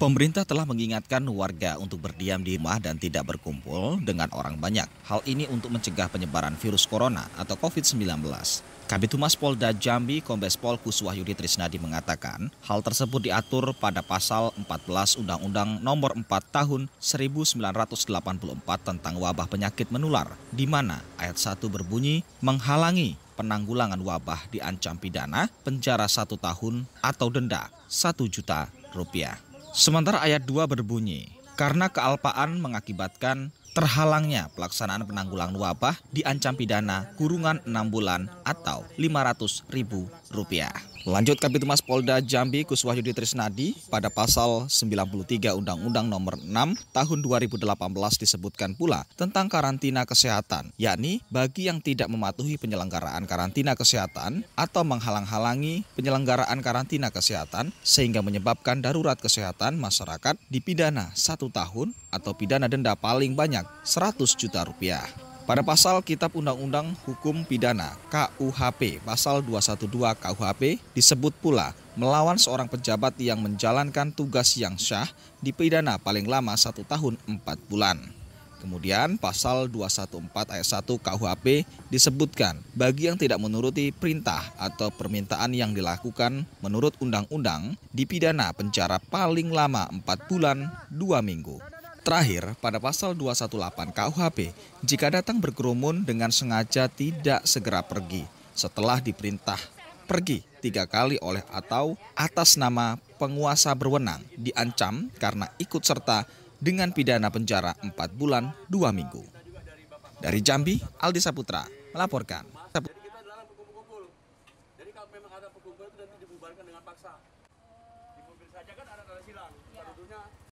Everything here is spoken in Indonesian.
Pemerintah telah mengingatkan warga untuk berdiam di rumah dan tidak berkumpul dengan orang banyak. Hal ini untuk mencegah penyebaran virus corona atau COVID-19. Kabit Humas Polda Jambi, Kombes Pol Kuswahyudi Trisnadi mengatakan, hal tersebut diatur pada pasal 14 Undang-Undang Nomor 4 Tahun 1984 tentang wabah penyakit menular, di mana ayat 1 berbunyi menghalangi penanggulangan wabah diancam pidana penjara satu tahun atau denda 1 juta rupiah. Sementara ayat 2 berbunyi, karena kealpaan mengakibatkan Terhalangnya pelaksanaan penanggulangan wabah diancam pidana kurungan 6 bulan atau rp ribu rupiah. Lanjut Kabit Humas Polda Jambi Kuswahyudi Trisnadi pada pasal 93 Undang-Undang Nomor 6 Tahun 2018 disebutkan pula tentang karantina kesehatan, yakni bagi yang tidak mematuhi penyelenggaraan karantina kesehatan atau menghalang-halangi penyelenggaraan karantina kesehatan sehingga menyebabkan darurat kesehatan masyarakat dipidana satu tahun atau pidana denda paling banyak sebanyak 100 juta rupiah. Pada pasal Kitab Undang-Undang Hukum Pidana KUHP pasal 212 KUHP disebut pula melawan seorang pejabat yang menjalankan tugas yang syah dipidana paling lama satu tahun empat bulan. Kemudian pasal 214 ayat 1 KUHP disebutkan bagi yang tidak menuruti perintah atau permintaan yang dilakukan menurut undang-undang dipidana penjara paling lama 4 bulan 2 minggu. Terakhir, pada pasal 218 KUHP, jika datang berkerumun dengan sengaja tidak segera pergi setelah diperintah pergi tiga kali oleh atau atas nama penguasa berwenang diancam karena ikut serta dengan pidana penjara 4 bulan 2 minggu. Dari Jambi, Aldi Saputra melaporkan.